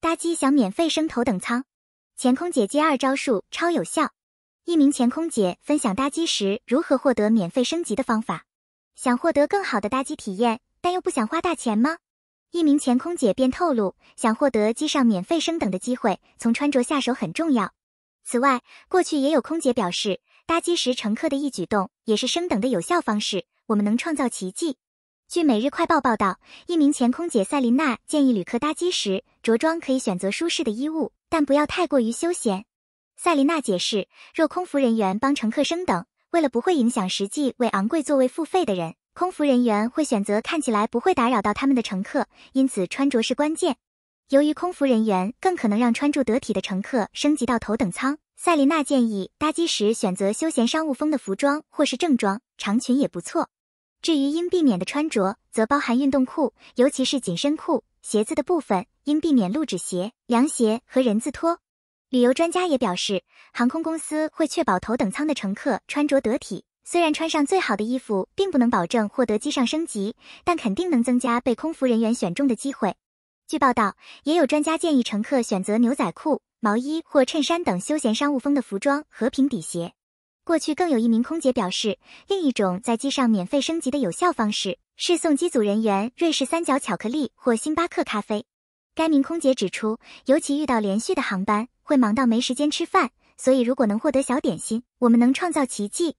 搭机想免费升头等舱，前空姐接二招数超有效。一名前空姐分享搭机时如何获得免费升级的方法。想获得更好的搭机体验，但又不想花大钱吗？一名前空姐便透露，想获得机上免费升等的机会，从穿着下手很重要。此外，过去也有空姐表示，搭机时乘客的一举动也是升等的有效方式。我们能创造奇迹。据《每日快报》报道，一名前空姐塞琳娜建议旅客搭机时着装可以选择舒适的衣物，但不要太过于休闲。塞琳娜解释，若空服人员帮乘客升等，为了不会影响实际为昂贵座位付费的人，空服人员会选择看起来不会打扰到他们的乘客，因此穿着是关键。由于空服人员更可能让穿着得体的乘客升级到头等舱，塞琳娜建议搭机时选择休闲商务风的服装，或是正装、长裙也不错。至于应避免的穿着，则包含运动裤，尤其是紧身裤；鞋子的部分应避免露趾鞋、凉鞋和人字拖。旅游专家也表示，航空公司会确保头等舱的乘客穿着得体。虽然穿上最好的衣服并不能保证获得机上升级，但肯定能增加被空服人员选中的机会。据报道，也有专家建议乘客选择牛仔裤、毛衣或衬衫等休闲商务风的服装和平底鞋。过去更有一名空姐表示，另一种在机上免费升级的有效方式是送机组人员瑞士三角巧克力或星巴克咖啡。该名空姐指出，尤其遇到连续的航班，会忙到没时间吃饭，所以如果能获得小点心，我们能创造奇迹。